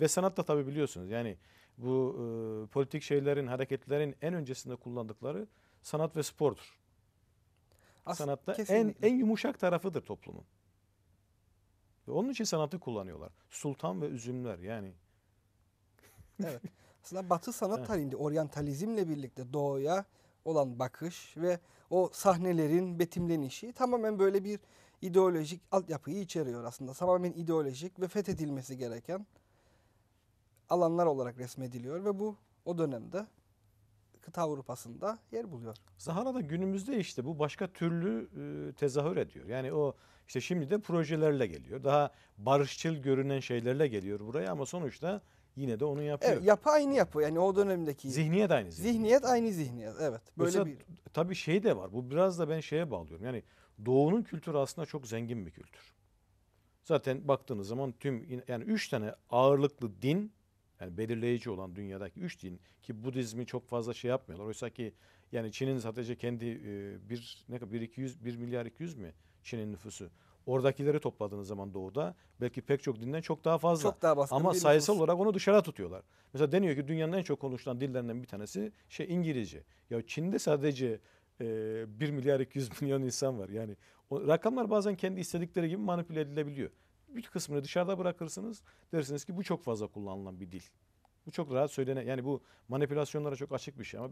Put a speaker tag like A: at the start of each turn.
A: Ve sanat da tabii biliyorsunuz yani bu e, politik şeylerin, hareketlerin en öncesinde kullandıkları sanat ve spordur.
B: As Sanatta en,
A: en yumuşak tarafıdır toplumun. Ve onun için sanatı kullanıyorlar. Sultan ve üzümler yani.
B: evet. Aslında Batı sanat tarihinde oryantalizmle birlikte doğuya olan bakış ve o sahnelerin betimlenişi tamamen böyle bir ideolojik altyapıyı içeriyor aslında. Tamamen ideolojik ve fethedilmesi gereken alanlar olarak resmediliyor ve bu o dönemde kıta Avrupa'sında yer buluyor.
A: Sahara'da günümüzde işte bu başka türlü e, tezahür ediyor. Yani o işte şimdi de projelerle geliyor. Daha barışçıl görünen şeylerle geliyor buraya ama sonuçta yine de onu yapıyor. Evet, yapı
B: aynı yapı. Yani o dönemdeki
A: zihniyet aynı zihniyet.
B: Zihniyet aynı zihniyet. Evet. Böyle Mesela, bir
A: tabii şey de var. Bu biraz da ben şeye bağlıyorum. Yani doğunun kültürü aslında çok zengin bir kültür. Zaten baktığınız zaman tüm yani üç tane ağırlıklı din yani belirleyici olan dünyadaki üç din ki Budizmi çok fazla şey yapmıyorlar. Oysa ki yani Çin'in sadece kendi e, bir ne kadar 1 200 1 milyar 200 mi Çin'in nüfusu. Oradakileri topladığınız zaman doğuda belki pek çok dinden çok daha fazla. Çok daha Ama sayısal nüfus. olarak onu dışarı tutuyorlar. Mesela deniyor ki dünyanın en çok konuşulan dillerinden bir tanesi şey İngilizce. Ya Çin'de sadece e, 1 milyar 200 milyon insan var. Yani o, rakamlar bazen kendi istedikleri gibi manipüle edilebiliyor bir kısmını dışarıda bırakırsınız. Dersiniz ki bu çok fazla kullanılan bir dil. Bu çok rahat söylene yani bu manipülasyonlara çok açık bir şey ama